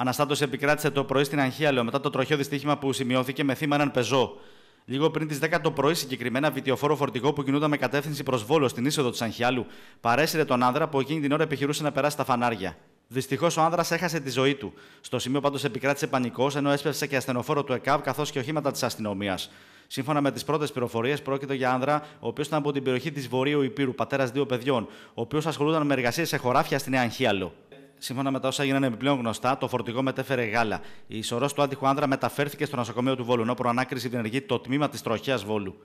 Αναστάτωση επικράτησε το πρωί στην Αγχίαλεο μετά το τροχαίο δυστύχημα που σημειώθηκε με θύμα έναν πεζό. Λίγο πριν τις 10 το πρωί, συγκεκριμένα βιτιοφόρο φορτηγό που κινούνταν με κατεύθυνση προς Βόλο στην είσοδο της Αγχιάλου παρέσυρε τον άνδρα που εκείνη την ώρα επιχειρούσε να περάσει τα φανάρια. Δυστυχώς ο άνδρας έχασε τη ζωή του. Στο σημείο πάντως επικράτησε πανικός, ενώ έσπευσε και ασθενοφόρο του ΕΚΑΒ καθώς και οχήματα της αστυνομίας. Σύμφωνα με τις πρώτες πληροφορίες, πρόκειται για άνδρα, ο οποίος ήταν από την περιοχή της Βορείου Υπήρου, πατέρας δύο παιδιών, ο οποίος ασχολούνταν με εργασίες σε χωράφια στην Αγχίαλο. Σύμφωνα με τα όσα έγιναν επιπλέον γνωστά, το φορτηγό μετέφερε γάλα. Η ισορρός του άτυχου άνδρα μεταφέρθηκε στο νοσοκομείο του Βόλου, ενώ προανάκριση διενεργεί το τμήμα της τροχέας Βόλου.